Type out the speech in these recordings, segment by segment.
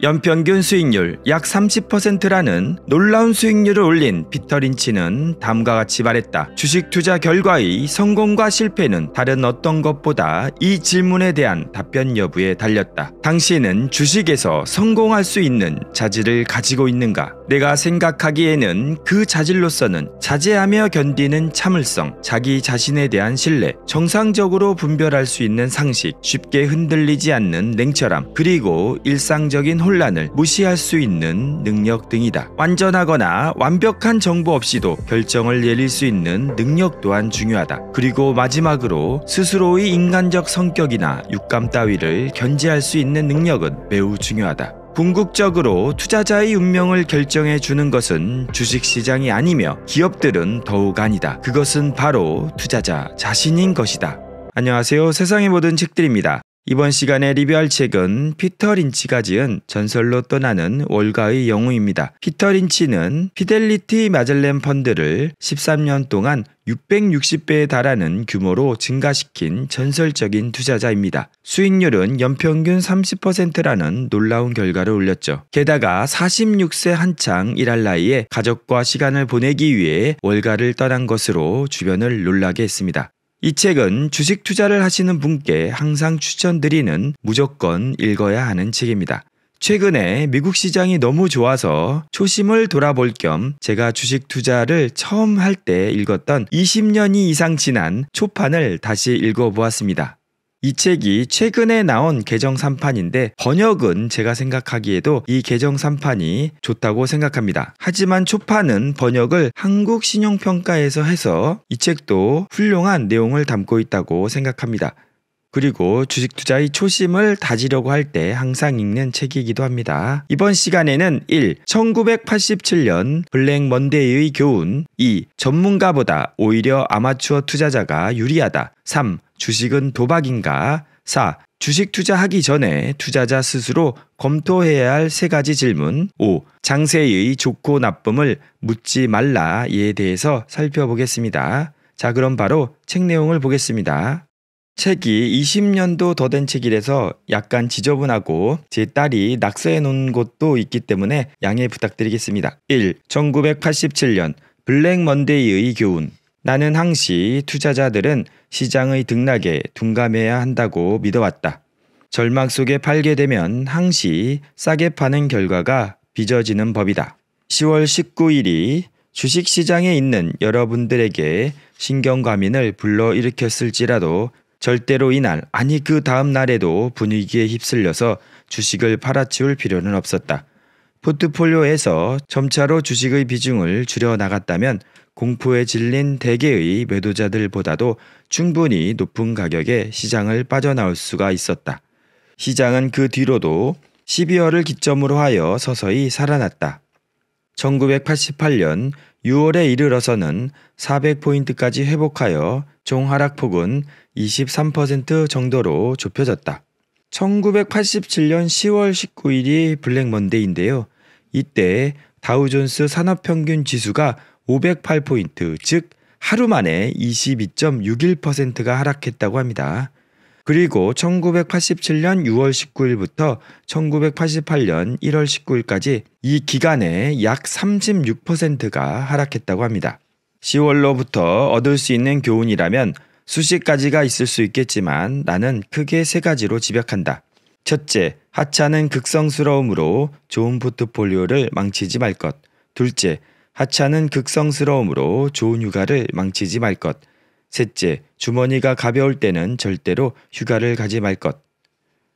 연평균 수익률 약 30%라는 놀라운 수익률을 올린 피터 린치는 다음과 같이 말했다. 주식 투자 결과의 성공과 실패는 다른 어떤 것보다 이 질문에 대한 답변 여부에 달렸다. 당신은 주식에서 성공할 수 있는 자질을 가지고 있는가? 내가 생각하기에는 그 자질로서는 자제하며 견디는 참을성, 자기 자신에 대한 신뢰, 정상적으로 분별할 수 있는 상식, 쉽게 흔들리지 않는 냉철함, 그리고 일상적인 혼란을 무시할 수 있는 능력 등이다. 완전하거나 완벽한 정보 없이도 결정을 내릴 수 있는 능력 또한 중요하다. 그리고 마지막으로 스스로의 인간적 성격이나 육감 따위를 견제할 수 있는 능력은 매우 중요하다. 궁극적으로 투자자의 운명을 결정해 주는 것은 주식시장이 아니며 기업들은 더욱 아니다. 그것은 바로 투자자 자신인 것이다. 안녕하세요. 세상의 모든 책들입니다. 이번 시간에 리뷰할 책은 피터 린치가 지은 전설로 떠나는 월가의 영웅입니다. 피터 린치는 피델리티 마젤렌 펀드를 13년 동안 660배에 달하는 규모로 증가시킨 전설적인 투자자입니다. 수익률은 연평균 30%라는 놀라운 결과를 올렸죠. 게다가 46세 한창 일할 나이에 가족과 시간을 보내기 위해 월가를 떠난 것으로 주변을 놀라게 했습니다. 이 책은 주식 투자를 하시는 분께 항상 추천드리는 무조건 읽어야 하는 책입니다. 최근에 미국 시장이 너무 좋아서 초심을 돌아볼 겸 제가 주식 투자를 처음 할 때 읽었던 20년이 이상 지난 초판을 다시 읽어보았습니다. 이 책이 최근에 나온 개정 3판인데 번역은 제가 생각하기에도 이 개정 3판이 좋다고 생각합니다. 하지만 초판은 번역을 한국 신용평가에서 해서 이 책도 훌륭한 내용을 담고 있다고 생각합니다. 그리고 주식 투자의 초심을 다지려고 할 때 항상 읽는 책이기도 합니다. 이번 시간에는 1. 1987년 블랙 먼데이의 교훈 2. 전문가보다 오히려 아마추어 투자자가 유리하다 3. 주식은 도박인가 4. 주식 투자하기 전에 투자자 스스로 검토해야 할 세 가지 질문 5. 장세의 좋고 나쁨을 묻지 말라에 대해서 살펴보겠습니다. 자 그럼 바로 책 내용을 보겠습니다. 책이 20년도 더 된 책이라서 약간 지저분하고 제 딸이 낙서해 놓은 곳도 있기 때문에 양해 부탁드리겠습니다. 1. 1987년 블랙 먼데이의 교훈 나는 항시 투자자들은 시장의 등락에 둔감해야 한다고 믿어왔다. 절망 속에 팔게 되면 항시 싸게 파는 결과가 빚어지는 법이다. 10월 19일이 주식시장에 있는 여러분들에게 신경과민을 불러일으켰을지라도 절대로 이날 아니 그 다음 날에도 분위기에 휩쓸려서 주식을 팔아치울 필요는 없었다. 포트폴리오에서 점차로 주식의 비중을 줄여 나갔다면 공포에 질린 대개의 매도자들보다도 충분히 높은 가격에 시장을 빠져나올 수가 있었다. 시장은 그 뒤로도 12월을 기점으로 하여 서서히 살아났다. 1988년 6월에 이르러서는 400포인트까지 회복하여 종 하락폭은 23% 정도로 좁혀졌다. 1987년 10월 19일이 블랙 먼데이인데요. 이때 다우존스 산업평균 지수가 508포인트, 즉 하루 만에 22.61%가 하락했다고 합니다. 그리고 1987년 6월 19일부터 1988년 1월 19일까지 이 기간에 약 36%가 하락했다고 합니다. 10월로부터 얻을 수 있는 교훈이라면 수십 가지가 있을 수 있겠지만 나는 크게 세 가지로 집약한다. 첫째, 하찮은 극성스러움으로 좋은 포트폴리오를 망치지 말 것. 둘째, 하찮은 극성스러움으로 좋은 휴가를 망치지 말 것. 셋째, 주머니가 가벼울 때는 절대로 휴가를 가지 말 것.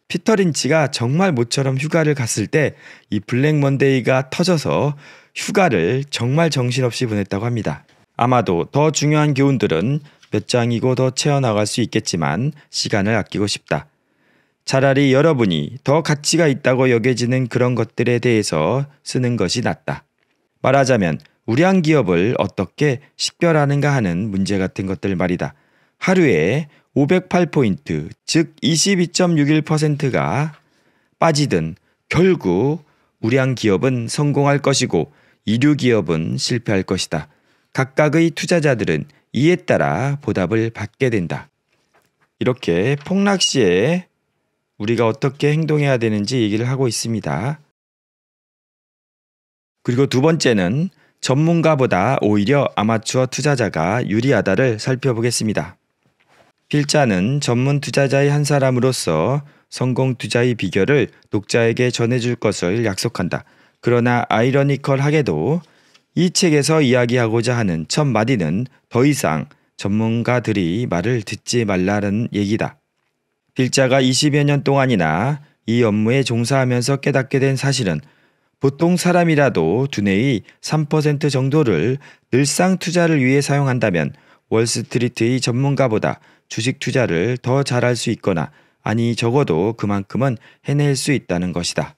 피터 린치가 정말 모처럼 휴가를 갔을 때 이 블랙 먼데이가 터져서 휴가를 정말 정신없이 보냈다고 합니다. 아마도 더 중요한 교훈들은 몇 장이고 더 채워나갈 수 있겠지만 시간을 아끼고 싶다. 차라리 여러분이 더 가치가 있다고 여겨지는 그런 것들에 대해서 쓰는 것이 낫다. 말하자면 우량 기업을 어떻게 식별하는가 하는 문제 같은 것들 말이다. 하루에 508포인트, 즉 22.61%가 빠지든 결국 우량 기업은 성공할 것이고 이류 기업은 실패할 것이다. 각각의 투자자들은 이에 따라 보답을 받게 된다. 이렇게 폭락 시에 우리가 어떻게 행동해야 되는지 얘기를 하고 있습니다. 그리고 두 번째는 전문가보다 오히려 아마추어 투자자가 유리하다를 살펴보겠습니다. 필자는 전문 투자자의 한 사람으로서 성공 투자의 비결을 독자에게 전해줄 것을 약속한다. 그러나 아이러니컬하게도 이 책에서 이야기하고자 하는 첫 마디는 더 이상 전문가들이 말을 듣지 말라는 얘기다. 필자가 20여 년 동안이나 이 업무에 종사하면서 깨닫게 된 사실은 보통 사람이라도 두뇌의 3% 정도를 늘상 투자를 위해 사용한다면 월스트리트의 전문가보다 주식 투자를 더 잘할 수 있거나 아니 적어도 그만큼은 해낼 수 있다는 것이다.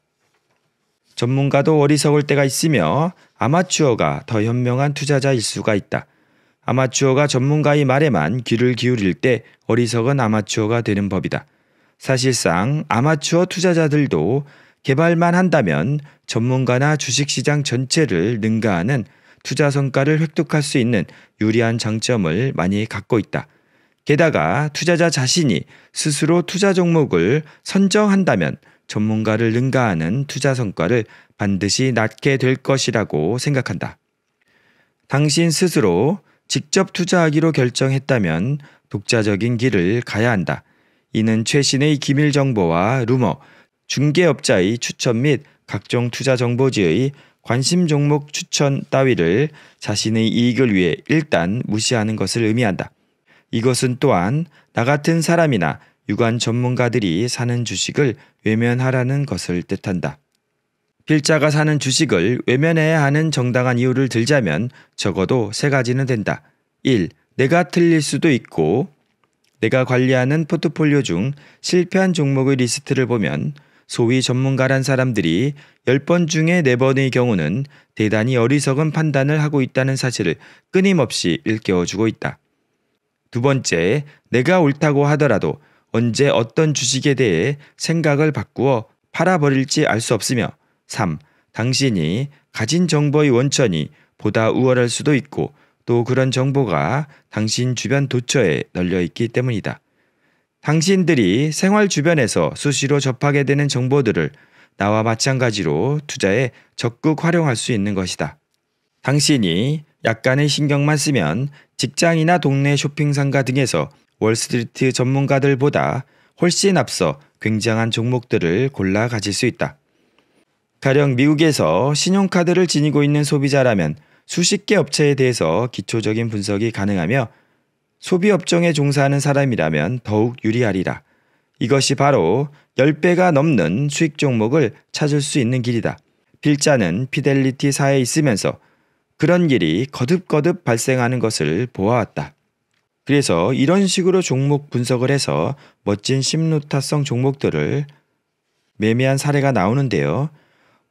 전문가도 어리석을 때가 있으며 아마추어가 더 현명한 투자자일 수가 있다. 아마추어가 전문가의 말에만 귀를 기울일 때 어리석은 아마추어가 되는 법이다. 사실상 아마추어 투자자들도 개발만 한다면 전문가나 주식시장 전체를 능가하는 투자 성과를 획득할 수 있는 유리한 장점을 많이 갖고 있다. 게다가 투자자 자신이 스스로 투자 종목을 선정한다면 전문가를 능가하는 투자 성과를 반드시 낮게될 것이라고 생각한다. 당신 스스로 직접 투자하기로 결정했다면 독자적인 길을 가야 한다. 이는 최신의 기밀 정보와 루머, 중개업자의 추천 및 각종 투자 정보지의 관심 종목 추천 따위를 자신의 이익을 위해 일단 무시하는 것을 의미한다. 이것은 또한 나 같은 사람이나 유관 전문가들이 사는 주식을 외면하라는 것을 뜻한다. 필자가 사는 주식을 외면해야 하는 정당한 이유를 들자면 적어도 세 가지는 된다. 1. 내가 틀릴 수도 있고 내가 관리하는 포트폴리오 중 실패한 종목의 리스트를 보면 소위 전문가란 사람들이 10번 중에 4번의 경우는 대단히 어리석은 판단을 하고 있다는 사실을 끊임없이 일깨워주고 있다. 두 번째, 내가 옳다고 하더라도 언제 어떤 주식에 대해 생각을 바꾸어 팔아버릴지 알 수 없으며 3. 당신이 가진 정보의 원천이 보다 우월할 수도 있고 또 그런 정보가 당신 주변 도처에 널려 있기 때문이다. 당신들이 생활 주변에서 수시로 접하게 되는 정보들을 나와 마찬가지로 투자에 적극 활용할 수 있는 것이다. 당신이 약간의 신경만 쓰면 직장이나 동네 쇼핑상가 등에서 월스트리트 전문가들보다 훨씬 앞서 굉장한 종목들을 골라 가질 수 있다. 가령 미국에서 신용카드를 지니고 있는 소비자라면 수십 개 업체에 대해서 기초적인 분석이 가능하며 소비 업종에 종사하는 사람이라면 더욱 유리하리라. 이것이 바로 10배가 넘는 수익 종목을 찾을 수 있는 길이다. 필자는 피델리티 사에 있으면서 그런 일이 거듭거듭 발생하는 것을 보아왔다. 그래서 이런 식으로 종목 분석을 해서 멋진 심루타성 종목들을 매매한 사례가 나오는데요.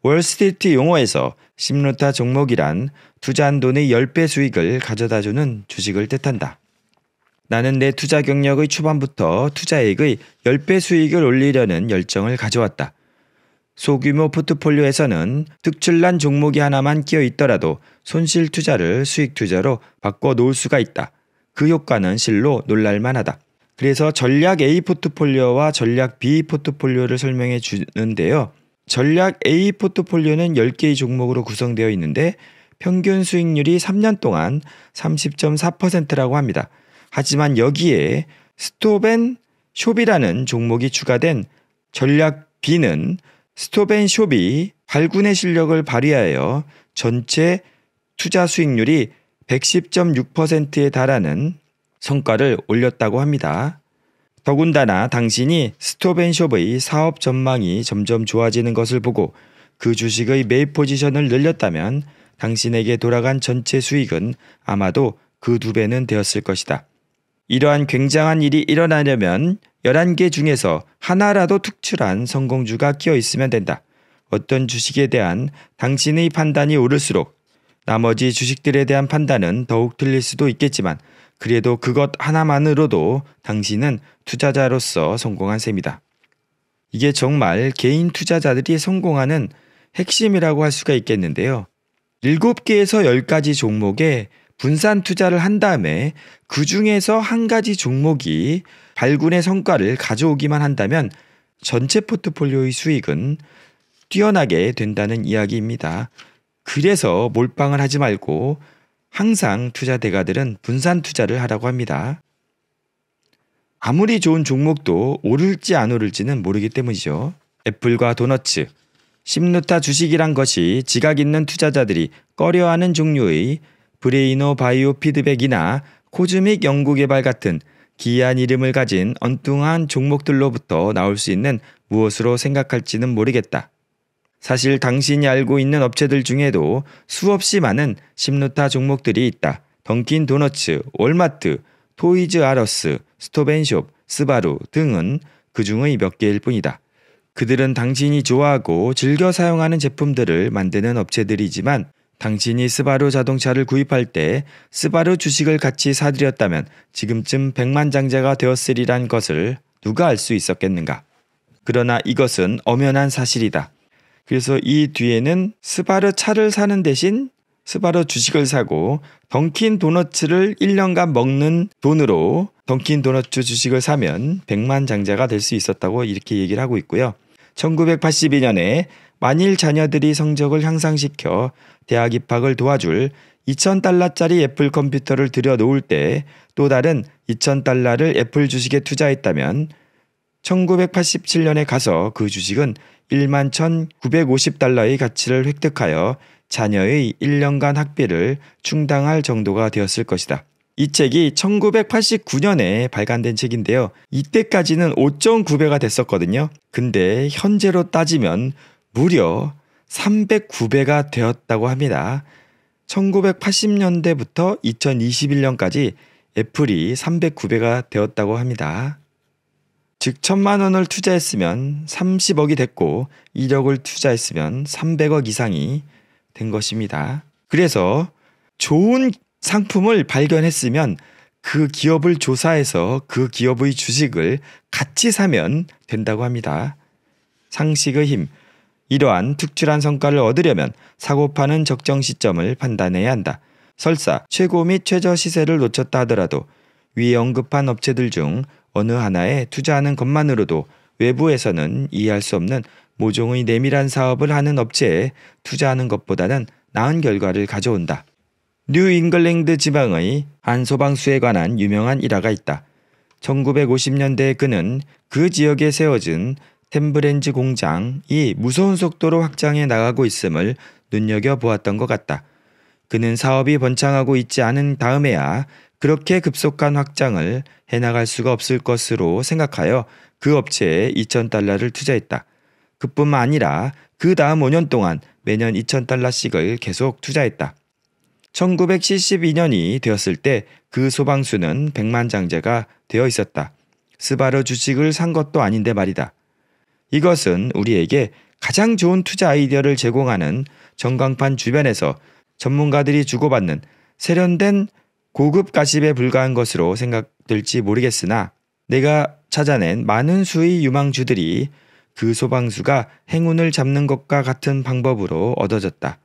월스트리트 용어에서 심루타 종목이란 투자한 돈의 10배 수익을 가져다주는 주식을 뜻한다. 나는 내 투자 경력의 초반부터 투자액의 10배 수익을 올리려는 열정을 가져왔다. 소규모 포트폴리오에서는 특출난 종목이 하나만 끼어 있더라도 손실 투자를 수익 투자로 바꿔 놓을 수가 있다. 그 효과는 실로 놀랄만하다. 그래서 전략 A 포트폴리오와 전략 B 포트폴리오를 설명해 주는데요. 전략 A 포트폴리오는 10개의 종목으로 구성되어 있는데 평균 수익률이 3년 동안 30.4%라고 합니다. 하지만 여기에 스톱앤 숍이라는 종목이 추가된 전략 B는 스톱앤 숍이 발군의 실력을 발휘하여 전체 투자 수익률이 110.6%에 달하는 성과를 올렸다고 합니다. 더군다나 당신이 스토벤숍의 사업 전망이 점점 좋아지는 것을 보고 그 주식의 매입 포지션을 늘렸다면 당신에게 돌아간 전체 수익은 아마도 그 두 배는 되었을 것이다. 이러한 굉장한 일이 일어나려면 11개 중에서 하나라도 특출한 성공주가 끼어 있으면 된다. 어떤 주식에 대한 당신의 판단이 오를수록 나머지 주식들에 대한 판단은 더욱 틀릴 수도 있겠지만 그래도 그것 하나만으로도 당신은 투자자로서 성공한 셈이다. 이게 정말 개인 투자자들이 성공하는 핵심이라고 할 수가 있겠는데요. 7개에서 10가지 종목에 분산 투자를 한 다음에 그 중에서 한 가지 종목이 발군의 성과를 가져오기만 한다면 전체 포트폴리오의 수익은 뛰어나게 된다는 이야기입니다. 그래서 몰빵을 하지 말고 항상 투자 대가들은 분산 투자를 하라고 합니다. 아무리 좋은 종목도 오를지 안 오를지는 모르기 때문이죠. 애플과 도너츠, 심루타 주식이란 것이 지각 있는 투자자들이 꺼려하는 종류의 브레이노 바이오 피드백이나 코즈믹 연구개발 같은 기이한 이름을 가진 엉뚱한 종목들로부터 나올 수 있는 무엇으로 생각할지는 모르겠다. 사실 당신이 알고 있는 업체들 중에도 수없이 많은 심루타 종목들이 있다. 던킨 도너츠, 월마트, 토이즈 아러스, 스토벤숍, 스바루 등은 그 중의 몇 개일 뿐이다. 그들은 당신이 좋아하고 즐겨 사용하는 제품들을 만드는 업체들이지만 당신이 스바루 자동차를 구입할 때 스바루 주식을 같이 사들였다면 지금쯤 백만장자가 되었으리란 것을 누가 알 수 있었겠는가. 그러나 이것은 엄연한 사실이다. 그래서 이 뒤에는 스바르 차를 사는 대신 스바르 주식을 사고 던킨 도너츠를 1년간 먹는 돈으로 던킨 도너츠 주식을 사면 100만 장자가 될 수 있었다고 이렇게 얘기를 하고 있고요. 1982년에 만일 자녀들이 성적을 향상시켜 대학 입학을 도와줄 2,000달러짜리 애플 컴퓨터를 들여놓을 때 또 다른 2,000달러를 애플 주식에 투자했다면 1987년에 가서 그 주식은 1만 1,950달러의 가치를 획득하여 자녀의 1년간 학비를 충당할 정도가 되었을 것이다. 이 책이 1989년에 발간된 책인데요. 이때까지는 5.9배가 됐었거든요. 근데 현재로 따지면 무려 309배가 되었다고 합니다. 1980년대부터 2021년까지 애플이 309배가 되었다고 합니다. 즉 천만 원을 투자했으면 30억이 됐고 1억을 투자했으면 300억 이상이 된 것입니다. 그래서 좋은 상품을 발견했으면 그 기업을 조사해서 그 기업의 주식을 같이 사면 된다고 합니다. 상식의 힘. 이러한 특출한 성과를 얻으려면 사고 파는 적정 시점을 판단해야 한다. 설사 최고 및 최저 시세를 놓쳤다 하더라도 위에 언급한 업체들 중 어느 하나에 투자하는 것만으로도 외부에서는 이해할 수 없는 모종의 내밀한 사업을 하는 업체에 투자하는 것보다는 나은 결과를 가져온다. 뉴 잉글랜드 지방의 한 소방수에 관한 유명한 일화가 있다. 1950년대에 그는 그 지역에 세워진 템브렌즈 공장이 무서운 속도로 확장해 나가고 있음을 눈여겨보았던 것 같다. 그는 사업이 번창하고 있지 않은 다음에야 그렇게 급속한 확장을 해나갈 수가 없을 것으로 생각하여 그 업체에 2천달러를 투자했다. 그뿐만 아니라 그 다음 5년 동안 매년 2천달러씩을 계속 투자했다. 1972년이 되었을 때 그 소방수는 100만 장자가 되어 있었다. 스바르 주식을 산 것도 아닌데 말이다. 이것은 우리에게 가장 좋은 투자 아이디어를 제공하는 전광판 주변에서 전문가들이 주고받는 세련된 고급 가십에 불과한 것으로 생각될지 모르겠으나 내가 찾아낸 많은 수의 유망주들이 그 소방수가 행운을 잡는 것과 같은 방법으로 얻어졌다.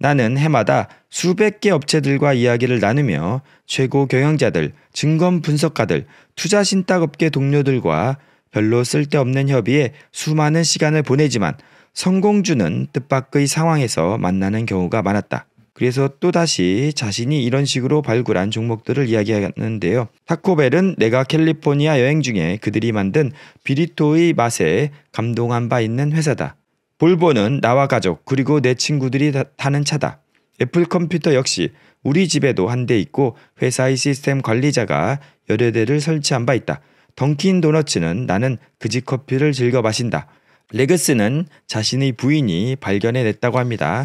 나는 해마다 수백 개 업체들과 이야기를 나누며 최고 경영자들, 증검 분석가들, 투자 신탁업계 동료들과 별로 쓸데없는 협의에 수많은 시간을 보내지만 성공주는 뜻밖의 상황에서 만나는 경우가 많았다. 그래서 또다시 자신이 이런 식으로 발굴한 종목들을 이야기하는데요. 타코벨은 내가 캘리포니아 여행 중에 그들이 만든 비리토의 맛에 감동한 바 있는 회사다. 볼보는 나와 가족 그리고 내 친구들이 타는 차다. 애플 컴퓨터 역시 우리 집에도 한 대 있고 회사의 시스템 관리자가 여러 대를 설치한 바 있다. 던킨 도너츠는 나는 그 집 커피를 즐겨 마신다. 레그스는 자신의 부인이 발견해냈다고 합니다.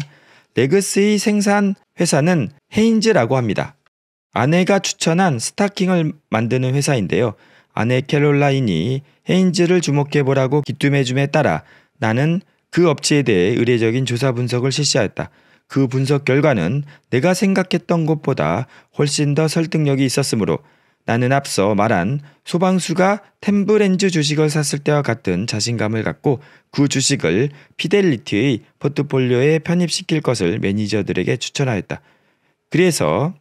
레그스의 생산 회사는 헤인즈라고 합니다. 아내가 추천한 스타킹을 만드는 회사인데요. 아내 캐롤라인이 헤인즈를 주목해보라고 기뜸해줌에 따라 나는 그 업체에 대해 의례적인 조사 분석을 실시하였다. 그 분석 결과는 내가 생각했던 것보다 훨씬 더 설득력이 있었으므로 나는 앞서 말한 소방수가 템브렌즈 주식을 샀을 때와 같은 자신감을 갖고 그 주식을 피델리티의 포트폴리오에 편입시킬 것을 매니저들에게 추천하였다. 그래서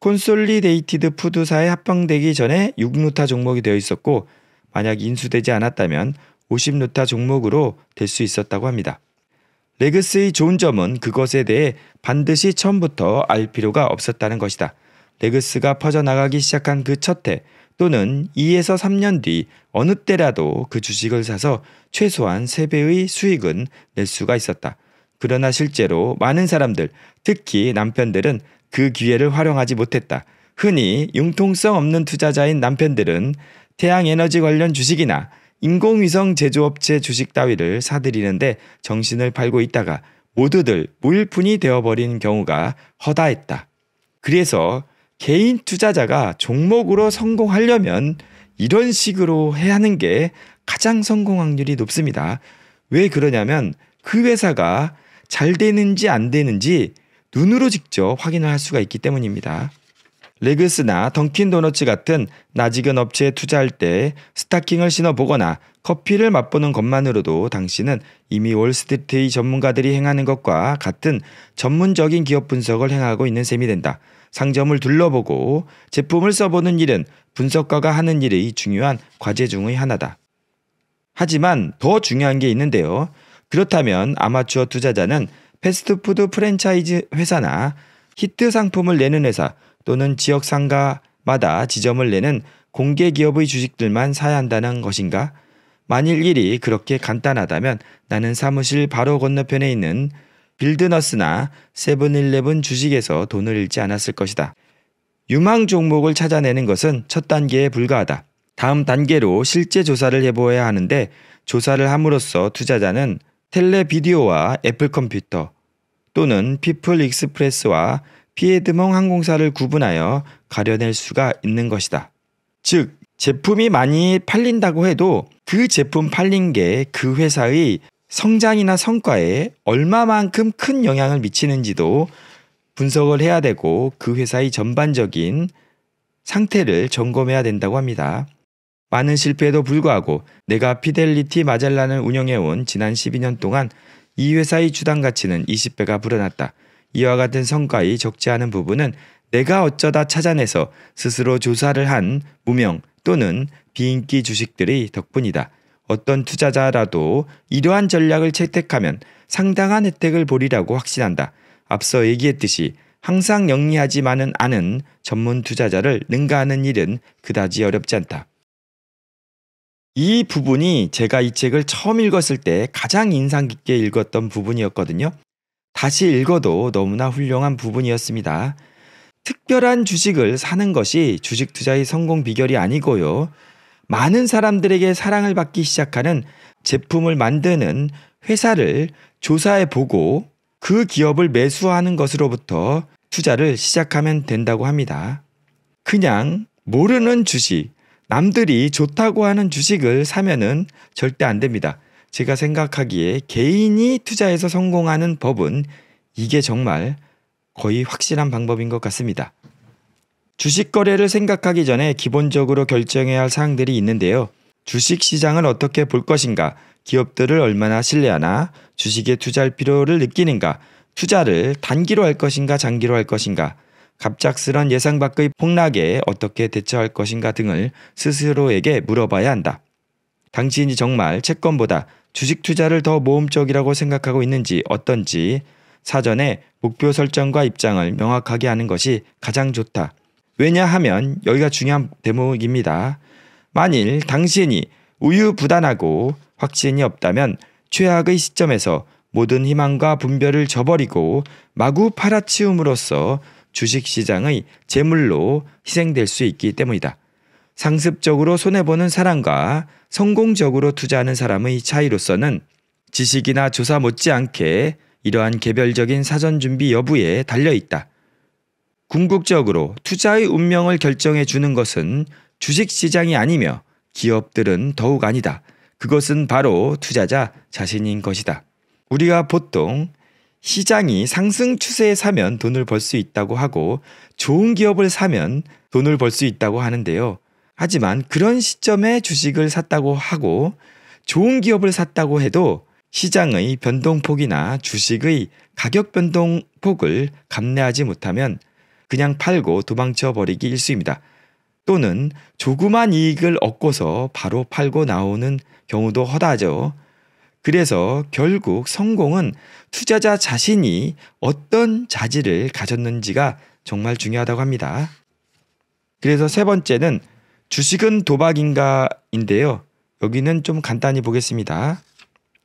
콘솔리데이티드 푸드사에 합병되기 전에 6루타 종목이 되어 있었고 만약 인수되지 않았다면 50루타 종목으로 될 수 있었다고 합니다. 레그스의 좋은 점은 그것에 대해 반드시 처음부터 알 필요가 없었다는 것이다. 레그스가 퍼져나가기 시작한 그 첫해 또는 2에서 3년 뒤 어느 때라도 그 주식을 사서 최소한 3배의 수익은 낼 수가 있었다. 그러나 실제로 많은 사람들, 특히 남편들은 그 기회를 활용하지 못했다. 흔히 융통성 없는 투자자인 남편들은 태양에너지 관련 주식이나 인공위성 제조업체 주식 따위를 사들이는데 정신을 팔고 있다가 모두들 물일푼이 되어버린 경우가 허다했다. 그래서 개인 투자자가 종목으로 성공하려면 이런 식으로 해야 하는 게 가장 성공 확률이 높습니다. 왜 그러냐면 그 회사가 잘 되는지 안 되는지 눈으로 직접 확인을 할 수가 있기 때문입니다. 레그스나 던킨 도너츠 같은 낯익은 업체에 투자할 때 스타킹을 신어보거나 커피를 맛보는 것만으로도 당신은 이미 월스트리트의 전문가들이 행하는 것과 같은 전문적인 기업 분석을 행하고 있는 셈이 된다. 상점을 둘러보고 제품을 써보는 일은 분석가가 하는 일의 중요한 과제 중의 하나다. 하지만 더 중요한 게 있는데요. 그렇다면 아마추어 투자자는 패스트푸드 프랜차이즈 회사나 히트 상품을 내는 회사 또는 지역 상가마다 지점을 내는 공개 기업의 주식들만 사야 한다는 것인가? 만일 일이 그렇게 간단하다면 나는 사무실 바로 건너편에 있는 빌드너스나 세븐일레븐 주식에서 돈을 잃지 않았을 것이다. 유망 종목을 찾아내는 것은 첫 단계에 불과하다. 다음 단계로 실제 조사를 해보아야 하는데 조사를 함으로써 투자자는 텔레비디오와 애플 컴퓨터 또는 피플 익스프레스와 피에드몽 항공사를 구분하여 가려낼 수가 있는 것이다. 즉, 제품이 많이 팔린다고 해도 그 제품 팔린 게 그 회사의 성장이나 성과에 얼마만큼 큰 영향을 미치는지도 분석을 해야 되고 그 회사의 전반적인 상태를 점검해야 된다고 합니다. 많은 실패에도 불구하고 내가 피델리티 마젤란을 운영해온 지난 12년 동안 이 회사의 주당 가치는 20배가 불어났다. 이와 같은 성과의 적지 않은 부분은 내가 어쩌다 찾아내서 스스로 조사를 한 무명 또는 비인기 주식들의 덕분이다. 어떤 투자자라도 이러한 전략을 채택하면 상당한 혜택을 보리라고 확신한다. 앞서 얘기했듯이 항상 영리하지만은 않은 전문 투자자를 능가하는 일은 그다지 어렵지 않다. 이 부분이 제가 이 책을 처음 읽었을 때 가장 인상 깊게 읽었던 부분이었거든요. 다시 읽어도 너무나 훌륭한 부분이었습니다. 특별한 주식을 사는 것이 주식 투자의 성공 비결이 아니고요. 많은 사람들에게 사랑을 받기 시작하는 제품을 만드는 회사를 조사해 보고 그 기업을 매수하는 것으로부터 투자를 시작하면 된다고 합니다. 그냥 모르는 주식, 남들이 좋다고 하는 주식을 사면은 절대 안 됩니다. 제가 생각하기에 개인이 투자해서 성공하는 법은 이게 정말 거의 확실한 방법인 것 같습니다. 주식 거래를 생각하기 전에 기본적으로 결정해야 할 사항들이 있는데요. 주식 시장을 어떻게 볼 것인가, 기업들을 얼마나 신뢰하나, 주식에 투자할 필요를 느끼는가, 투자를 단기로 할 것인가, 장기로 할 것인가, 갑작스런 예상 밖의 폭락에 어떻게 대처할 것인가 등을 스스로에게 물어봐야 한다. 당신이 정말 채권보다 주식 투자를 더 모험적이라고 생각하고 있는지 어떤지 사전에 목표 설정과 입장을 명확하게 하는 것이 가장 좋다. 왜냐하면 여기가 중요한 대목입니다. 만일 당신이 우유부단하고 확신이 없다면 최악의 시점에서 모든 희망과 분별을 저버리고 마구 팔아치움으로써 주식시장의 재물로 희생될 수 있기 때문이다. 상습적으로 손해보는 사람과 성공적으로 투자하는 사람의 차이로서는 지식이나 조사 못지않게 이러한 개별적인 사전 준비 여부에 달려있다. 궁극적으로 투자의 운명을 결정해 주는 것은 주식시장이 아니며 기업들은 더욱 아니다. 그것은 바로 투자자 자신인 것이다. 우리가 보통 시장이 상승 추세에 사면 돈을 벌 수 있다고 하고 좋은 기업을 사면 돈을 벌 수 있다고 하는데요. 하지만 그런 시점에 주식을 샀다고 하고 좋은 기업을 샀다고 해도 시장의 변동폭이나 주식의 가격 변동폭을 감내하지 못하면 그냥 팔고 도망쳐 버리기 일쑤입니다 또는 조그만 이익을 얻고서 바로 팔고 나오는 경우도 허다하죠. 그래서 결국 성공은 투자자 자신이 어떤 자질을 가졌는지가 정말 중요하다고 합니다. 그래서 세 번째는 주식은 도박인가인데요. 여기는 좀 간단히 보겠습니다.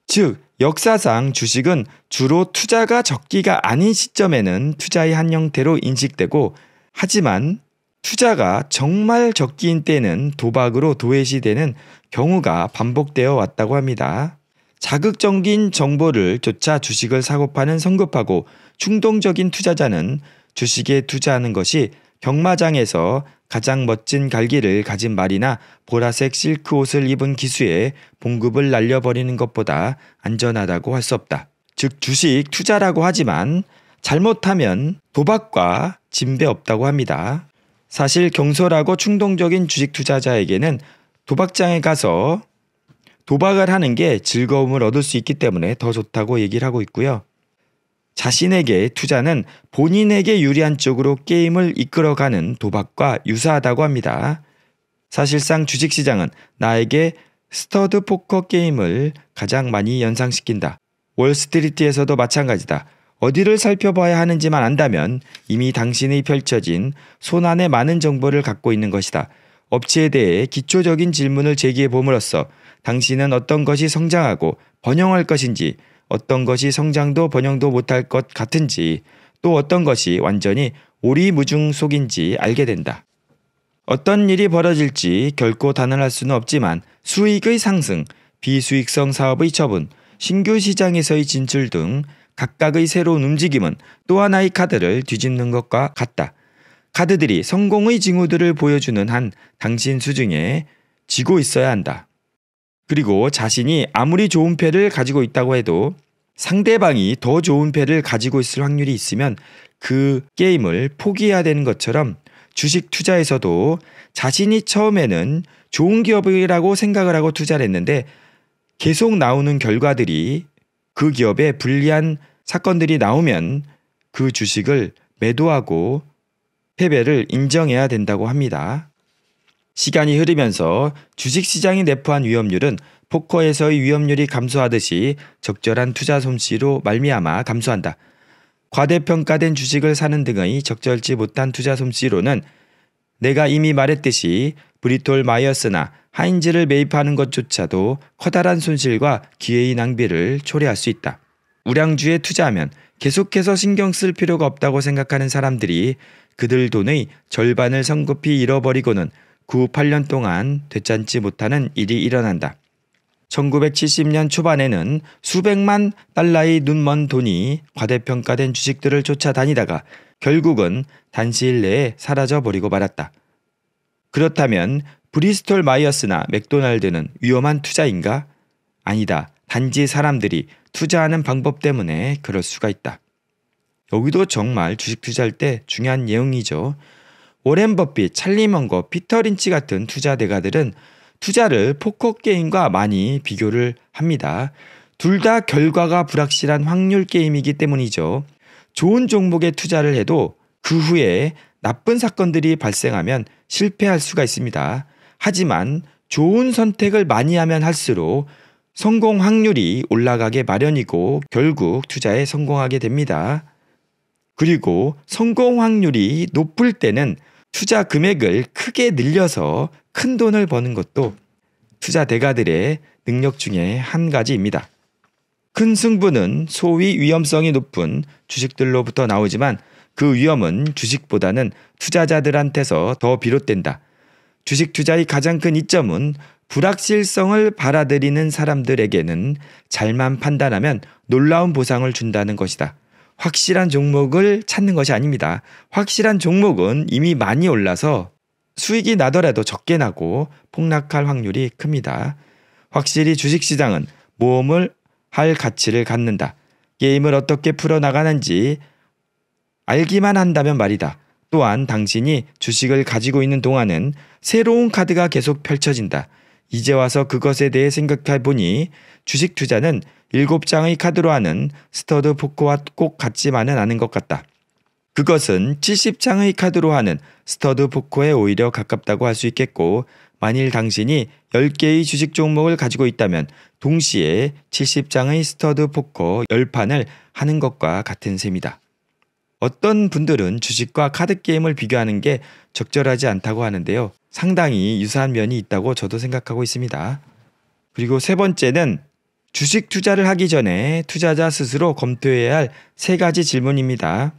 즉, 역사상 주식은 주로 투자가 적기가 아닌 시점에는 투자의 한 형태로 인식되고 하지만 투자가 정말 적기인 때는 도박으로 도외시되는 경우가 반복되어 왔다고 합니다. 자극적인 정보를 쫓아 주식을 사고파는 성급하고 충동적인 투자자는 주식에 투자하는 것이 경마장에서 가장 멋진 갈기를 가진 말이나 보라색 실크 옷을 입은 기수에 봉급을 날려버리는 것보다 안전하다고 할 수 없다. 즉 주식 투자라고 하지만 잘못하면 도박과 진배 없다고 합니다. 사실 경솔하고 충동적인 주식 투자자에게는 도박장에 가서 도박을 하는 게 즐거움을 얻을 수 있기 때문에 더 좋다고 얘기를 하고 있고요. 자신에게 투자는 본인에게 유리한 쪽으로 게임을 이끌어가는 도박과 유사하다고 합니다. 사실상 주식시장은 나에게 스터드 포커 게임을 가장 많이 연상시킨다. 월스트리트에서도 마찬가지다. 어디를 살펴봐야 하는지만 안다면 이미 당신이 펼쳐진 손안에 많은 정보를 갖고 있는 것이다. 업체에 대해 기초적인 질문을 제기해 봄으로써 당신은 어떤 것이 성장하고 번영할 것인지 어떤 것이 성장도 번영도 못할 것 같은지 또 어떤 것이 완전히 오리무중 속인지 알게 된다. 어떤 일이 벌어질지 결코 단언할 수는 없지만 수익의 상승, 비수익성 사업의 처분, 신규 시장에서의 진출 등 각각의 새로운 움직임은 또 하나의 카드를 뒤집는 것과 같다. 카드들이 성공의 징후들을 보여주는 한 당신 수중에 지고 있어야 한다. 그리고 자신이 아무리 좋은 패를 가지고 있다고 해도 상대방이 더 좋은 패를 가지고 있을 확률이 있으면 그 게임을 포기해야 되는 것처럼 주식 투자에서도 자신이 처음에는 좋은 기업이라고 생각을 하고 투자를 했는데 계속 나오는 결과들이 그 기업에 불리한 사건들이 나오면 그 주식을 매도하고 패배를 인정해야 된다고 합니다. 시간이 흐르면서 주식시장이 내포한 위험률은 포커에서의 위험률이 감소하듯이 적절한 투자 솜씨로 말미암아 감소한다. 과대평가된 주식을 사는 등의 적절치 못한 투자 솜씨로는 내가 이미 말했듯이 브리톨 마이어스나 하인즈를 매입하는 것조차도 커다란 손실과 기회의 낭비를 초래할 수 있다. 우량주에 투자하면 계속해서 신경 쓸 필요가 없다고 생각하는 사람들이 그들 돈의 절반을 성급히 잃어버리고는 9, 8년 동안 되찾지 못하는 일이 일어난다. 1970년 초반에는 수백만 달러의 눈먼 돈이 과대평가된 주식들을 쫓아다니다가 결국은 단시일 내에 사라져버리고 말았다. 그렇다면 브리스톨 마이어스나 맥도날드는 위험한 투자인가? 아니다. 단지 사람들이 투자하는 방법 때문에 그럴 수가 있다. 여기도 정말 주식 투자할 때 중요한 내용이죠 오렌 버핏, 찰리 먼거, 피터 린치 같은 투자 대가들은 투자를 포커 게임과 많이 비교를 합니다. 둘 다 결과가 불확실한 확률 게임이기 때문이죠. 좋은 종목에 투자를 해도 그 후에 나쁜 사건들이 발생하면 실패할 수가 있습니다. 하지만 좋은 선택을 많이 하면 할수록 성공 확률이 올라가게 마련이고 결국 투자에 성공하게 됩니다. 그리고 성공 확률이 높을 때는 투자 금액을 크게 늘려서 큰 돈을 버는 것도 투자 대가들의 능력 중에 한 가지입니다. 큰 승부는 소위 위험성이 높은 주식들로부터 나오지만 그 위험은 주식보다는 투자자들한테서 더 비롯된다. 주식 투자의 가장 큰 이점은 불확실성을 받아들이는 사람들에게는 잘만 판단하면 놀라운 보상을 준다는 것이다. 확실한 종목을 찾는 것이 아닙니다. 확실한 종목은 이미 많이 올라서 수익이 나더라도 적게 나고 폭락할 확률이 큽니다. 확실히 주식시장은 모험을 할 가치를 갖는다. 게임을 어떻게 풀어나가는지 알기만 한다면 말이다. 또한 당신이 주식을 가지고 있는 동안은 새로운 카드가 계속 펼쳐진다. 이제 와서 그것에 대해 생각해 보니 주식 투자는 7장의 카드로 하는 스터드 포커와 꼭 같지만은 않은 것 같다. 그것은 70장의 카드로 하는 스터드 포커에 오히려 가깝다고 할 수 있겠고 만일 당신이 10개의 주식 종목을 가지고 있다면 동시에 70장의 스터드 포커 10판을 하는 것과 같은 셈이다. 어떤 분들은 주식과 카드 게임을 비교하는 게 적절하지 않다고 하는데요. 상당히 유사한 면이 있다고 저도 생각하고 있습니다. 그리고 세 번째는 주식 투자를 하기 전에 투자자 스스로 검토해야 할 세 가지 질문입니다.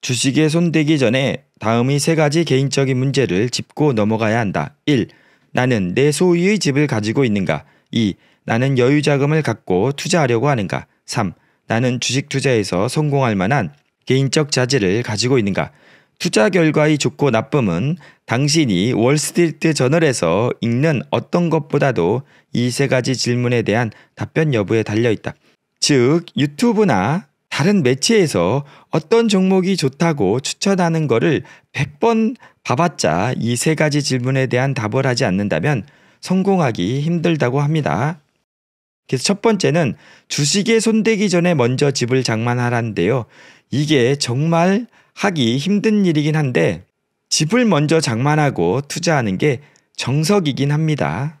주식에 손대기 전에 다음이 세 가지 개인적인 문제를 짚고 넘어가야 한다. 1. 나는 내 소유의 집을 가지고 있는가? 2. 나는 여유 자금을 갖고 투자하려고 하는가? 3. 나는 주식 투자에서 성공할 만한 개인적 자질을 가지고 있는가? 투자 결과의 좋고 나쁨은 당신이 월스트리트 저널에서 읽는 어떤 것보다도 이 세 가지 질문에 대한 답변 여부에 달려 있다. 즉, 유튜브나 다른 매체에서 어떤 종목이 좋다고 추천하는 거를 100번 봐봤자 이 세 가지 질문에 대한 답을 하지 않는다면 성공하기 힘들다고 합니다. 그래서 첫 번째는 주식에 손대기 전에 먼저 집을 장만하라는데요. 이게 정말 하기 힘든 일이긴 한데 집을 먼저 장만하고 투자하는 게 정석이긴 합니다.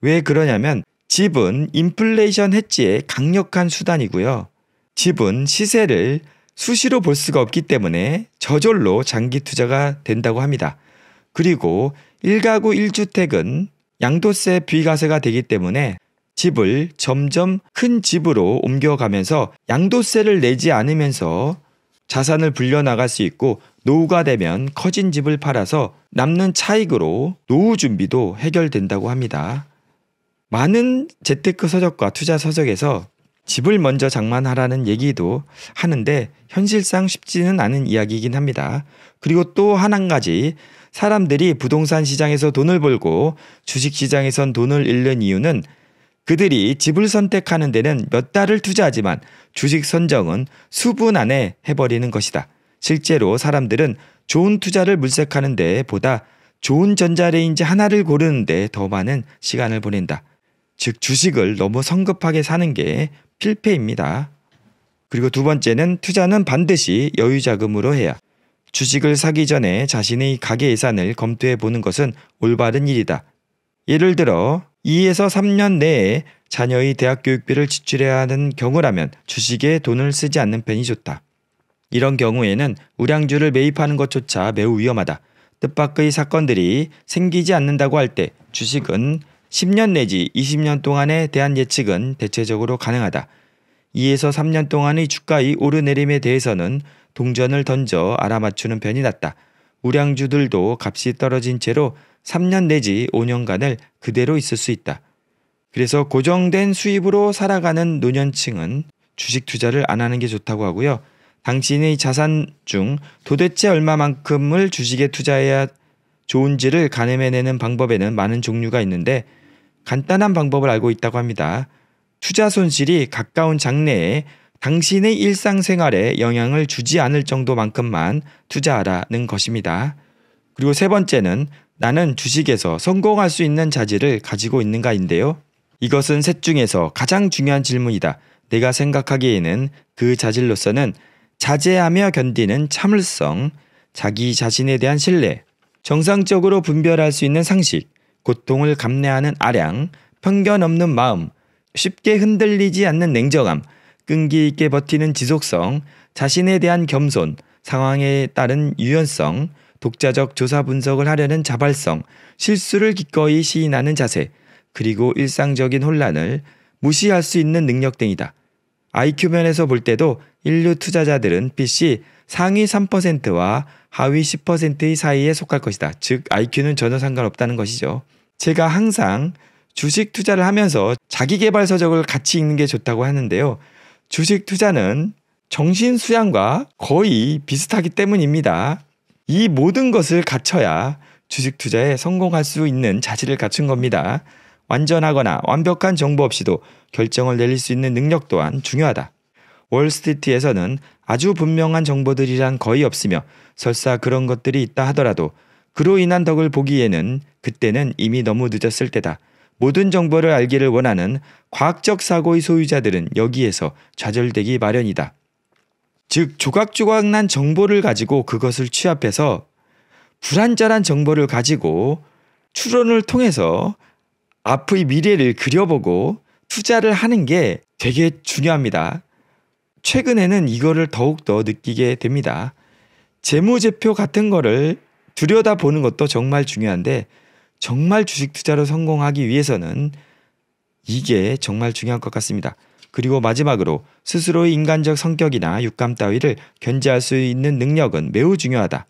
왜 그러냐면 집은 인플레이션 해지의 강력한 수단이고요. 집은 시세를 수시로 볼 수가 없기 때문에 저절로 장기 투자가 된다고 합니다. 그리고 1가구 1주택은 양도세 비과세가 되기 때문에 집을 점점 큰 집으로 옮겨가면서 양도세를 내지 않으면서 자산을 불려나갈 수 있고 노후가 되면 커진 집을 팔아서 남는 차익으로 노후 준비도 해결된다고 합니다. 많은 재테크 서적과 투자 서적에서 집을 먼저 장만하라는 얘기도 하는데 현실상 쉽지는 않은 이야기이긴 합니다. 그리고 또 한 한 가지 사람들이 부동산 시장에서 돈을 벌고 주식 시장에선 돈을 잃는 이유는 그들이 집을 선택하는 데는 몇 달을 투자하지만 주식 선정은 수분 안에 해버리는 것이다. 실제로 사람들은 좋은 투자를 물색하는 데 보다 좋은 전자레인지 하나를 고르는 데 더 많은 시간을 보낸다. 즉 주식을 너무 성급하게 사는 게 필패입니다. 그리고 두 번째는 투자는 반드시 여유 자금으로 해야 주식을 사기 전에 자신의 가계 예산을 검토해 보는 것은 올바른 일이다. 예를 들어 2에서 3년 내에 자녀의 대학 교육비를 지출해야 하는 경우라면 주식에 돈을 쓰지 않는 편이 좋다. 이런 경우에는 우량주를 매입하는 것조차 매우 위험하다. 뜻밖의 사건들이 생기지 않는다고 할 때 주식은 10년 내지 20년 동안에 대한 예측은 대체적으로 가능하다. 2에서 3년 동안의 주가의 오르내림에 대해서는 동전을 던져 알아맞추는 편이 낫다. 우량주들도 값이 떨어진 채로 3년 내지 5년간을 그대로 있을 수 있다. 그래서 고정된 수입으로 살아가는 노년층은 주식 투자를 안 하는 게 좋다고 하고요. 당신의 자산 중 도대체 얼마만큼을 주식에 투자해야 좋은지를 가늠해내는 방법에는 많은 종류가 있는데 간단한 방법을 알고 있다고 합니다. 투자 손실이 가까운 장래에 당신의 일상생활에 영향을 주지 않을 정도만큼만 투자하라는 것입니다. 그리고 세 번째는 나는 주식에서 성공할 수 있는 자질을 가지고 있는가인데요. 이것은 셋 중에서 가장 중요한 질문이다. 내가 생각하기에는 그 자질로서는 자제하며 견디는 참을성, 자기 자신에 대한 신뢰, 정상적으로 분별할 수 있는 상식, 고통을 감내하는 아량, 편견 없는 마음, 쉽게 흔들리지 않는 냉정함, 끈기 있게 버티는 지속성, 자신에 대한 겸손, 상황에 따른 유연성, 독자적 조사 분석을 하려는 자발성, 실수를 기꺼이 시인하는 자세, 그리고 일상적인 혼란을 무시할 수 있는 능력 등이다. IQ 면에서 볼 때도 인류 투자자들은 BC 상위 3%와 하위 10%의 사이에 속할 것이다. 즉 IQ는 전혀 상관없다는 것이죠. 제가 항상 주식 투자를 하면서 자기 개발 서적을 같이 읽는 게 좋다고 하는데요. 주식 투자는 정신 수양과 거의 비슷하기 때문입니다. 이 모든 것을 갖춰야 주식 투자에 성공할 수 있는 자질을 갖춘 겁니다. 완전하거나 완벽한 정보 없이도 결정을 내릴 수 있는 능력 또한 중요하다. 월스트리트에서는 아주 분명한 정보들이란 거의 없으며 설사 그런 것들이 있다 하더라도 그로 인한 덕을 보기에는 그때는 이미 너무 늦었을 때다. 모든 정보를 알기를 원하는 과학적 사고의 소유자들은 여기에서 좌절되기 마련이다. 즉 조각조각난 정보를 가지고 그것을 취합해서 불안전한 정보를 가지고 추론을 통해서 앞의 미래를 그려보고 투자를 하는 게 되게 중요합니다. 최근에는 이거를 더욱더 느끼게 됩니다. 재무제표 같은 거를 들여다보는 것도 정말 중요한데 정말 주식 투자로 성공하기 위해서는 이게 정말 중요한 것 같습니다. 그리고 마지막으로 스스로의 인간적 성격이나 육감 따위를 견제할 수 있는 능력은 매우 중요하다.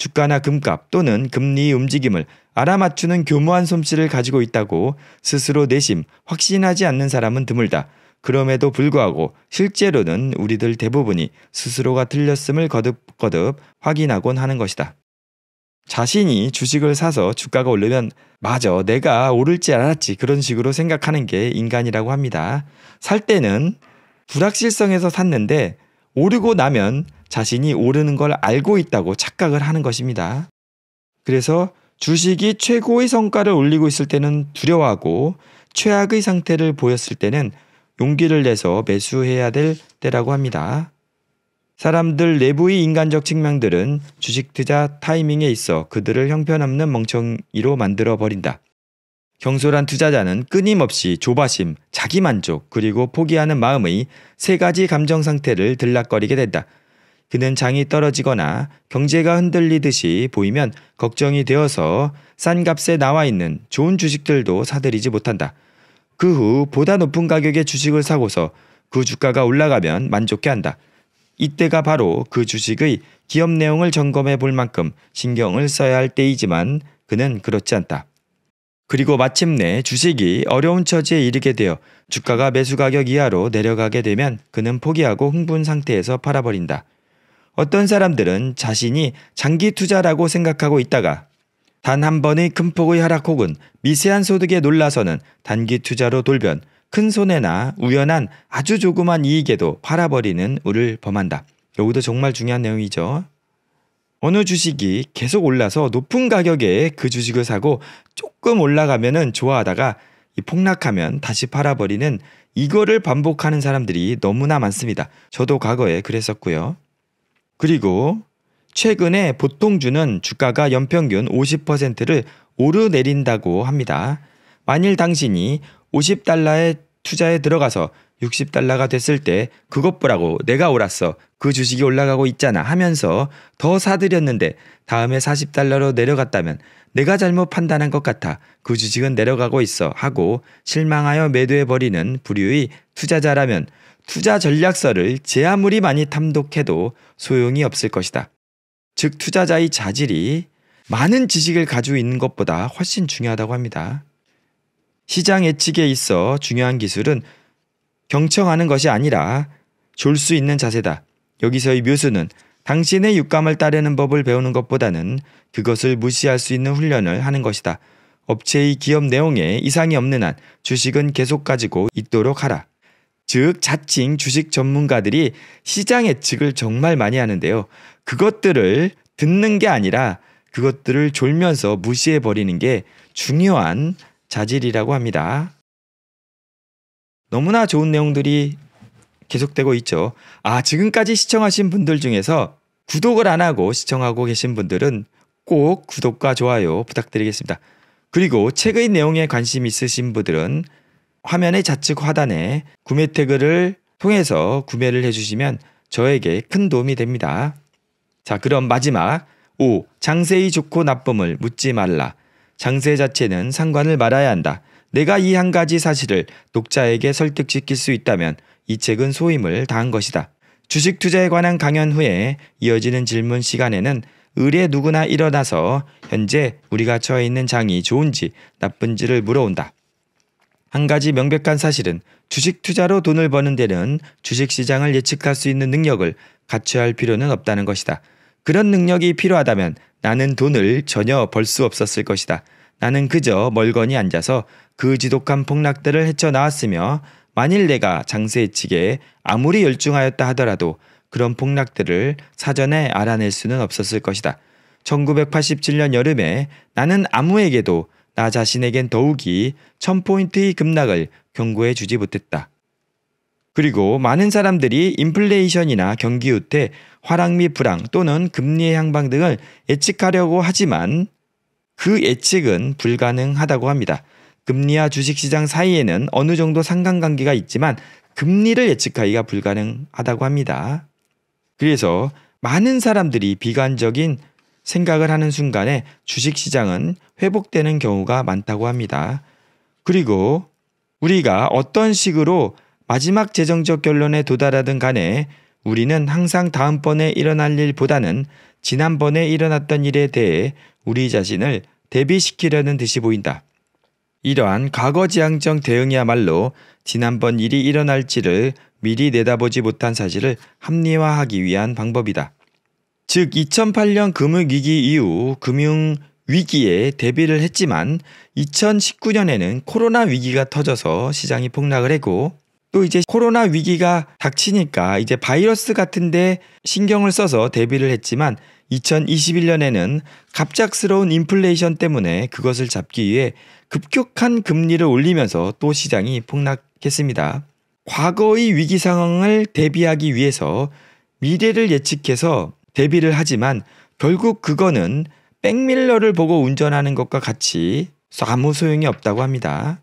주가나 금값 또는 금리 움직임을 알아맞추는 교묘한 솜씨를 가지고 있다고 스스로 내심 확신하지 않는 사람은 드물다. 그럼에도 불구하고 실제로는 우리들 대부분이 스스로가 틀렸음을 거듭거듭 확인하곤 하는 것이다. 자신이 주식을 사서 주가가 오르면 맞아 내가 오를 줄 알았지 그런 식으로 생각하는 게 인간이라고 합니다. 살 때는 불확실성에서 샀는데 오르고 나면 자신이 오르는 걸 알고 있다고 착각을 하는 것입니다. 그래서 주식이 최고의 성과를 올리고 있을 때는 두려워하고 최악의 상태를 보였을 때는 용기를 내서 매수해야 될 때라고 합니다. 사람들 내부의 인간적 측면들은 주식 투자 타이밍에 있어 그들을 형편없는 멍청이로 만들어 버린다. 경솔한 투자자는 끊임없이 조바심, 자기만족, 그리고 포기하는 마음의 세 가지 감정 상태를 들락거리게 된다. 그는 장이 떨어지거나 경제가 흔들리듯이 보이면 걱정이 되어서 싼 값에 나와 있는 좋은 주식들도 사들이지 못한다. 그 후 보다 높은 가격의 주식을 사고서 그 주가가 올라가면 만족해 한다. 이때가 바로 그 주식의 기업 내용을 점검해 볼 만큼 신경을 써야 할 때이지만 그는 그렇지 않다. 그리고 마침내 주식이 어려운 처지에 이르게 되어 주가가 매수 가격 이하로 내려가게 되면 그는 포기하고 흥분 상태에서 팔아버린다. 어떤 사람들은 자신이 장기 투자라고 생각하고 있다가 단 한 번의 큰 폭의 하락 혹은 미세한 소득에 놀라서는 단기 투자로 돌변, 큰 손해나 우연한 아주 조그만 이익에도 팔아버리는 우를 범한다. 여기도 정말 중요한 내용이죠. 어느 주식이 계속 올라서 높은 가격에 그 주식을 사고 조금 올라가면은 좋아하다가 폭락하면 다시 팔아버리는 이거를 반복하는 사람들이 너무나 많습니다. 저도 과거에 그랬었고요. 그리고 최근에 보통주는 주가가 연평균 50%를 오르내린다고 합니다. 만일 당신이 50달러에 투자에 들어가서 60달러가 됐을 때 그것 보라고 내가 옳았어. 그 주식이 올라가고 있잖아 하면서 더 사들였는데 다음에 40달러로 내려갔다면 내가 잘못 판단한 것 같아. 그 주식은 내려가고 있어 하고 실망하여 매도해버리는 부류의 투자자라면 투자 전략서를 제 아무리 많이 탐독해도 소용이 없을 것이다. 즉 투자자의 자질이 많은 지식을 가지고 있는 것보다 훨씬 중요하다고 합니다. 시장 예측에 있어 중요한 기술은 경청하는 것이 아니라 줄수 있는 자세다. 여기서의 묘수는 당신의 육감을 따르는 법을 배우는 것보다는 그것을 무시할 수 있는 훈련을 하는 것이다. 업체의 기업 내용에 이상이 없는 한 주식은 계속 가지고 있도록 하라. 즉 자칭 주식 전문가들이 시장 예측을 정말 많이 하는데요. 그것들을 듣는 게 아니라 그것들을 졸면서 무시해 버리는 게 중요한 자질이라고 합니다. 너무나 좋은 내용들이 계속되고 있죠. 아, 지금까지 시청하신 분들 중에서 구독을 안 하고 시청하고 계신 분들은 꼭 구독과 좋아요 부탁드리겠습니다. 그리고 책의 내용에 관심 있으신 분들은 화면의 좌측 화단에 구매 태그를 통해서 구매를 해주시면 저에게 큰 도움이 됩니다. 자, 그럼 마지막 5. 장세의 좋고 나쁨을 묻지 말라. 장세 자체는 상관을 말아야 한다. 내가 이 한 가지 사실을 독자에게 설득시킬 수 있다면 이 책은 소임을 다한 것이다. 주식 투자에 관한 강연 후에 이어지는 질문 시간에는 의뢰 누구나 일어나서 현재 우리가 처해 있는 장이 좋은지 나쁜지를 물어온다. 한 가지 명백한 사실은 주식 투자로 돈을 버는 데는 주식 시장을 예측할 수 있는 능력을 갖춰야 할 필요는 없다는 것이다. 그런 능력이 필요하다면 나는 돈을 전혀 벌 수 없었을 것이다. 나는 그저 멀건히 앉아서 그 지독한 폭락들을 헤쳐나왔으며 만일 내가 장세치기에 아무리 열중하였다 하더라도 그런 폭락들을 사전에 알아낼 수는 없었을 것이다. 1987년 여름에 나는 아무에게도 나 자신에겐 더욱이 1000포인트의 급락을 경고해 주지 못했다. 그리고 많은 사람들이 인플레이션이나 경기 후퇴, 화랑 및 불황 또는 금리의 향방 등을 예측하려고 하지만 그 예측은 불가능하다고 합니다. 금리와 주식시장 사이에는 어느 정도 상관관계가 있지만 금리를 예측하기가 불가능하다고 합니다. 그래서 많은 사람들이 비관적인 생각을 하는 순간에 주식시장은 회복되는 경우가 많다고 합니다. 그리고 우리가 어떤 식으로 마지막 재정적 결론에 도달하든 간에 우리는 항상 다음번에 일어날 일보다는 지난번에 일어났던 일에 대해 우리 자신을 대비시키려는 듯이 보인다. 이러한 과거지향적 대응이야말로 지난번 일이 일어날지를 미리 내다보지 못한 사실을 합리화하기 위한 방법이다. 즉 2008년 금융위기 이후 금융 위기에 대비를 했지만 2019년에는 코로나 위기가 터져서 시장이 폭락을 했고 또 이제 코로나 위기가 닥치니까 이제 바이러스 같은데 신경을 써서 대비를 했지만 2021년에는 갑작스러운 인플레이션 때문에 그것을 잡기 위해 급격한 금리를 올리면서 또 시장이 폭락했습니다. 과거의 위기 상황을 대비하기 위해서 미래를 예측해서 대비를 하지만 결국 그거는 백밀러를 보고 운전하는 것과 같이 아무 소용이 없다고 합니다.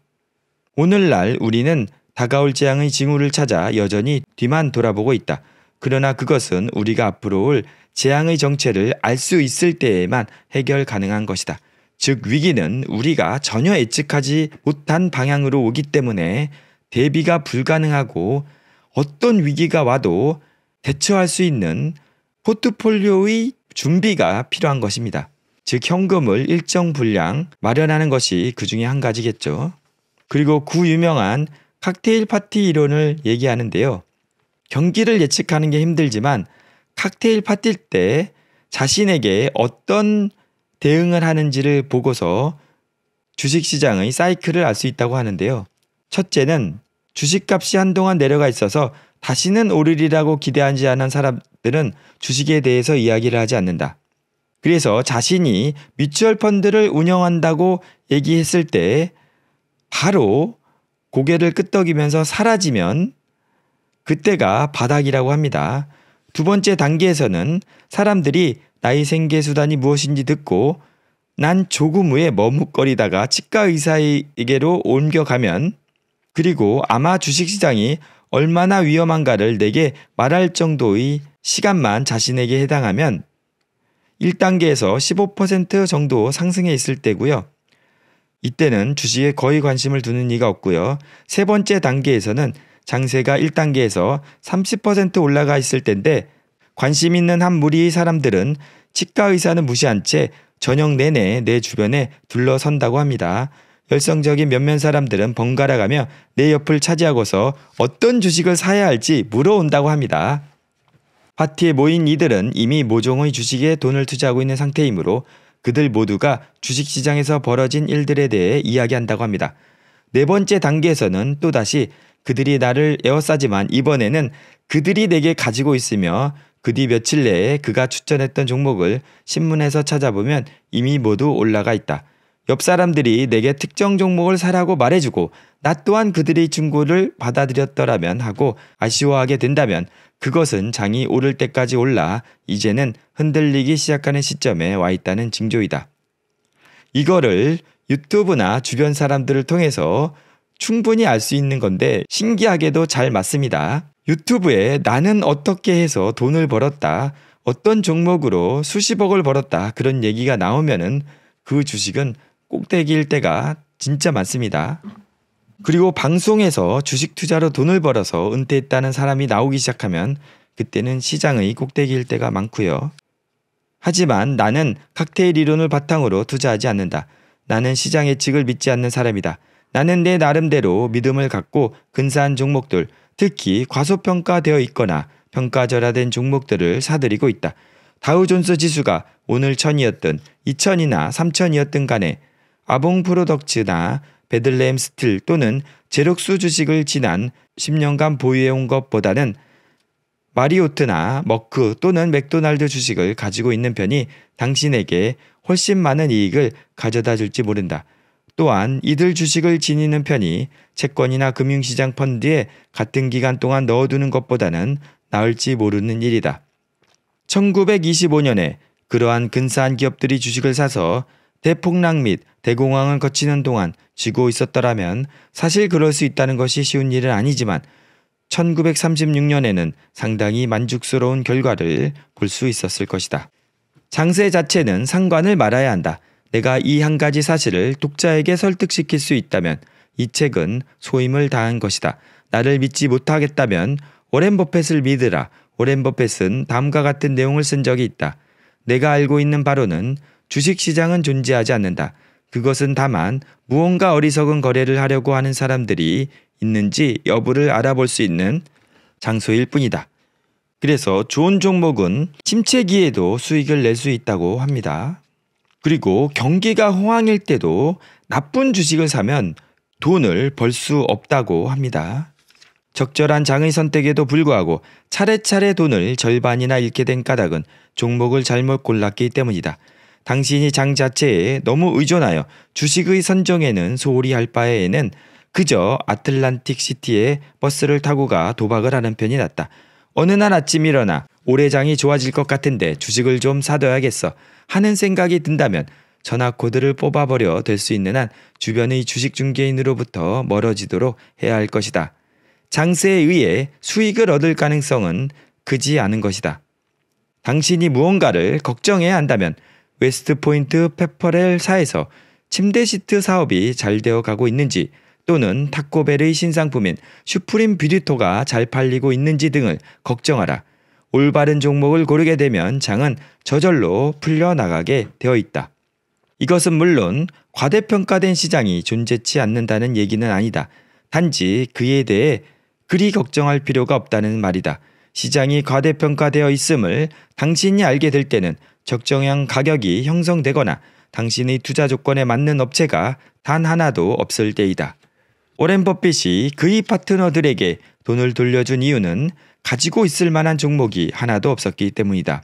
오늘날 우리는 다가올 재앙의 징후를 찾아 여전히 뒤만 돌아보고 있다. 그러나 그것은 우리가 앞으로 올 재앙의 정체를 알 수 있을 때에만 해결 가능한 것이다. 즉 위기는 우리가 전혀 예측하지 못한 방향으로 오기 때문에 대비가 불가능하고 어떤 위기가 와도 대처할 수 있는 포트폴리오의 준비가 필요한 것입니다. 즉 현금을 일정 분량 마련하는 것이 그 중에 한 가지겠죠. 그리고 구유명한 칵테일 파티 이론을 얘기하는데요. 경기를 예측하는 게 힘들지만 칵테일 파티 때 자신에게 어떤 대응을 하는지를 보고서 주식시장의 사이클을 알 수 있다고 하는데요. 첫째는 주식값이 한동안 내려가 있어서 다시는 오르리라고 기대하지 않은 사람들은 주식에 대해서 이야기를 하지 않는다. 그래서 자신이 뮤추얼 펀드를 운영한다고 얘기했을 때 바로 고개를 끄덕이면서 사라지면 그때가 바닥이라고 합니다. 두 번째 단계에서는 사람들이 나의 생계수단이 무엇인지 듣고 난 조금 후에 머뭇거리다가 치과 의사에게로 옮겨가면 그리고 아마 주식시장이 얼마나 위험한가를 내게 말할 정도의 시간만 자신에게 해당하면 1단계에서 15% 정도 상승해 있을 때고요. 이때는 주식에 거의 관심을 두는 이가 없고요. 세 번째 단계에서는 장세가 1단계에서 30% 올라가 있을 텐데 관심 있는 한 무리 사람들은 치과 의사는 무시한 채 저녁 내내 내 주변에 둘러선다고 합니다. 열성적인 몇몇 사람들은 번갈아가며 내 옆을 차지하고서 어떤 주식을 사야 할지 물어온다고 합니다. 파티에 모인 이들은 이미 모종의 주식에 돈을 투자하고 있는 상태이므로 그들 모두가 주식시장에서 벌어진 일들에 대해 이야기한다고 합니다. 네 번째 단계에서는 또다시 그들이 나를 에워싸지만 이번에는 그들이 내게 가지고 있으며 그 뒤 며칠 내에 그가 추천했던 종목을 신문에서 찾아보면 이미 모두 올라가 있다. 옆 사람들이 내게 특정 종목을 사라고 말해주고 나 또한 그들의 충고를 받아들였더라면 하고 아쉬워하게 된다면 그것은 장이 오를 때까지 올라 이제는 흔들리기 시작하는 시점에 와 있다는 징조이다. 이거를 유튜브나 주변 사람들을 통해서 충분히 알 수 있는 건데 신기하게도 잘 맞습니다. 유튜브에 나는 어떻게 해서 돈을 벌었다, 어떤 종목으로 수십억을 벌었다 그런 얘기가 나오면은 그 주식은 꼭대기일 때가 진짜 많습니다. 그리고 방송에서 주식 투자로 돈을 벌어서 은퇴했다는 사람이 나오기 시작하면 그때는 시장의 꼭대기일 때가 많고요. 하지만 나는 칵테일 이론을 바탕으로 투자하지 않는다. 나는 시장 예측을 믿지 않는 사람이다. 나는 내 나름대로 믿음을 갖고 근사한 종목들, 특히 과소평가되어 있거나 평가절하된 종목들을 사들이고 있다. 다우존스 지수가 오늘 1000이었든 2000이나 3000이었든 간에 아봉 프로덕츠나 베들레헴 스틸 또는 제록수 주식을 지난 10년간 보유해온 것보다는 마리오트나 머크 또는 맥도날드 주식을 가지고 있는 편이 당신에게 훨씬 많은 이익을 가져다 줄지 모른다. 또한 이들 주식을 지니는 편이 채권이나 금융시장 펀드에 같은 기간 동안 넣어두는 것보다는 나을지 모르는 일이다. 1925년에 그러한 근사한 기업들이 주식을 사서 대폭락 및 대공황을 거치는 동안 쥐고 있었더라면 사실 그럴 수 있다는 것이 쉬운 일은 아니지만 1936년에는 상당히 만족스러운 결과를 볼 수 있었을 것이다. 장세 자체는 상관을 말아야 한다. 내가 이 한 가지 사실을 독자에게 설득시킬 수 있다면 이 책은 소임을 다한 것이다. 나를 믿지 못하겠다면 오렌 버펫을 믿으라. 오렌 버펫은 다음과 같은 내용을 쓴 적이 있다. 내가 알고 있는 바로는 주식시장은 존재하지 않는다. 그것은 다만 무언가 어리석은 거래를 하려고 하는 사람들이 있는지 여부를 알아볼 수 있는 장소일 뿐이다. 그래서 좋은 종목은 침체기에도 수익을 낼 수 있다고 합니다. 그리고 경기가 호황일 때도 나쁜 주식을 사면 돈을 벌 수 없다고 합니다. 적절한 장의 선택에도 불구하고 차례차례 돈을 절반이나 잃게 된 까닭은 종목을 잘못 골랐기 때문이다. 당신이 장 자체에 너무 의존하여 주식의 선정에는 소홀히 할 바에는 그저 아틀란틱 시티에 버스를 타고 가 도박을 하는 편이 낫다. 어느 날 아침 일어나 올해 장이 좋아질 것 같은데 주식을 좀 사둬야겠어 하는 생각이 든다면 전화 코드를 뽑아버려 될 수 있는 한 주변의 주식 중개인으로부터 멀어지도록 해야 할 것이다. 장세에 의해 수익을 얻을 가능성은 크지 않은 것이다. 당신이 무언가를 걱정해야 한다면 웨스트포인트 페퍼렐사에서 침대 시트 사업이 잘 되어 가고 있는지 또는 타코벨의 신상품인 슈프림 뷰리토가 잘 팔리고 있는지 등을 걱정하라. 올바른 종목을 고르게 되면 장은 저절로 풀려나가게 되어 있다. 이것은 물론 과대평가된 시장이 존재치 않는다는 얘기는 아니다. 단지 그에 대해 그리 걱정할 필요가 없다는 말이다. 시장이 과대평가되어 있음을 당신이 알게 될 때는 적정량 가격이 형성되거나 당신의 투자 조건에 맞는 업체가 단 하나도 없을 때이다. 오렌 버핏이 그의 파트너들에게 돈을 돌려준 이유는 가지고 있을 만한 종목이 하나도 없었기 때문이다.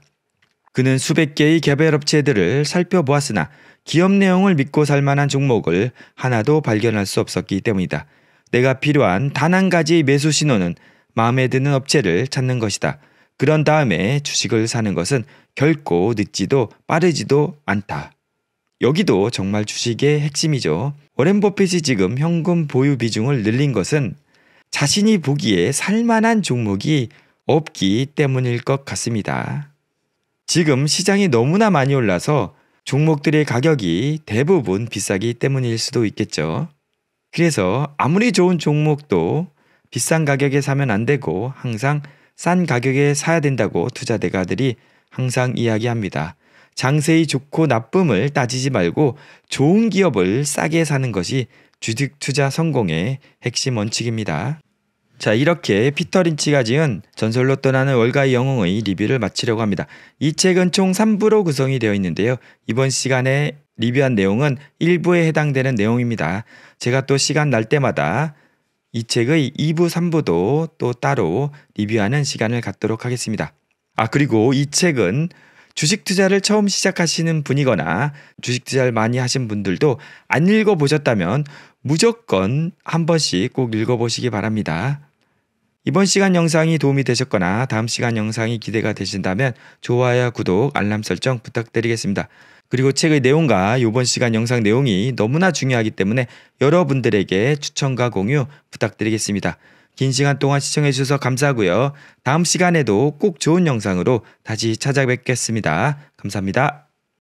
그는 수백 개의 개별 업체들을 살펴보았으나 기업 내용을 믿고 살 만한 종목을 하나도 발견할 수 없었기 때문이다. 내가 필요한 단 한가지 매수 신호는 마음에 드는 업체를 찾는 것이다. 그런 다음에 주식을 사는 것은 결코 늦지도 빠르지도 않다. 여기도 정말 주식의 핵심이죠. 워렌 버핏이 지금 현금 보유 비중을 늘린 것은 자신이 보기에 살만한 종목이 없기 때문일 것 같습니다. 지금 시장이 너무나 많이 올라서 종목들의 가격이 대부분 비싸기 때문일 수도 있겠죠. 그래서 아무리 좋은 종목도 비싼 가격에 사면 안 되고 항상 싼 가격에 사야 된다고 투자 대가들이 항상 이야기합니다. 장세의 좋고 나쁨을 따지지 말고 좋은 기업을 싸게 사는 것이 주식 투자 성공의 핵심 원칙입니다. 자 이렇게 피터 린치가 지은 전설로 떠나는 월가의 영웅의 리뷰를 마치려고 합니다. 이 책은 총 3부로 구성이 되어 있는데요. 이번 시간에 리뷰한 내용은 1부에 해당되는 내용입니다. 제가 또 시간 날 때마다 이 책의 2부, 3부도 또 따로 리뷰하는 시간을 갖도록 하겠습니다. 아, 그리고 이 책은 주식 투자를 처음 시작하시는 분이거나 주식 투자를 많이 하신 분들도 안 읽어보셨다면 무조건 한 번씩 꼭 읽어보시기 바랍니다. 이번 시간 영상이 도움이 되셨거나 다음 시간 영상이 기대가 되신다면 좋아요, 구독, 알람 설정 부탁드리겠습니다. 그리고 책의 내용과 이번 시간 영상 내용이 너무나 중요하기 때문에 여러분들에게 추천과 공유 부탁드리겠습니다. 긴 시간 동안 시청해주셔서 감사하고요. 다음 시간에도 꼭 좋은 영상으로 다시 찾아뵙겠습니다. 감사합니다.